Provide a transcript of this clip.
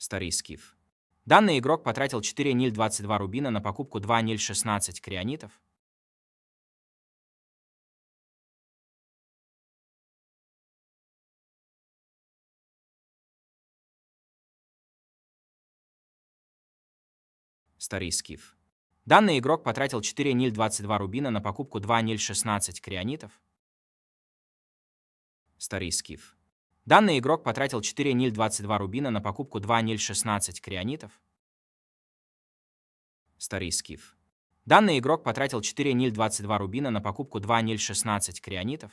старый скиф. Данный игрок потратил 4 ниль 22 рубина на покупку 2 ниль 16 крионитов, старый скиф. Данный игрок потратил 4 ниль 22 рубина на покупку 2 ниль 16 крионитов, старый скиф. Данный игрок потратил 4 ниль 22 рубина на покупку 2 ниль 16 крионитов. Старый скиф. Данный игрок потратил 4 ниль 22 рубина на покупку 2 ниль 16 крионитов.